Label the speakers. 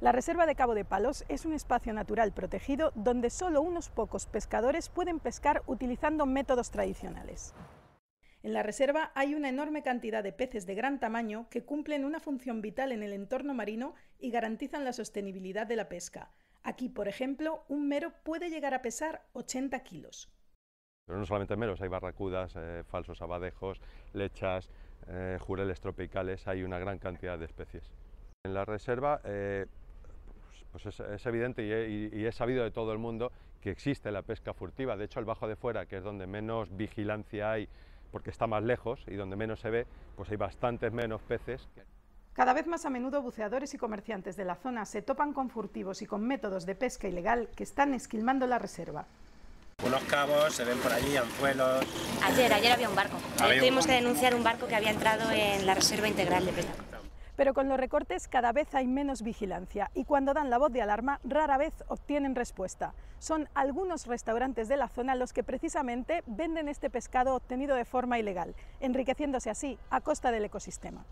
Speaker 1: La Reserva de Cabo de Palos es un espacio natural protegido donde solo unos pocos pescadores pueden pescar utilizando métodos tradicionales. En la reserva hay una enorme cantidad de peces de gran tamaño que cumplen una función vital en el entorno marino y garantizan la sostenibilidad de la pesca. Aquí, por ejemplo, un mero puede llegar a pesar 80 kilos.
Speaker 2: Pero no solamente meros, hay barracudas, eh, falsos abadejos, lechas, eh, jureles tropicales, hay una gran cantidad de especies. En la reserva eh, pues es, evidente y es sabido de todo el mundo que existe la pesca furtiva. De hecho, el Bajo de Fuera, que es donde menos vigilancia hay porque está más lejos y donde menos se ve, pues hay bastantes menos peces.
Speaker 1: Cada vez más a menudo buceadores y comerciantes de la zona se topan con furtivos y con métodos de pesca ilegal que están esquilmando la reserva.
Speaker 3: Unos cabos, se ven por allí anzuelos. Ayer,
Speaker 1: ayer había un barco. Tuvimos que denunciar un barco que había entrado en la reserva integral de pesca. Pero con los recortes cada vez hay menos vigilancia y cuando dan la voz de alarma rara vez obtienen respuesta. Son algunos restaurantes de la zona los que precisamente venden este pescado obtenido de forma ilegal, enriqueciéndose así a costa del ecosistema.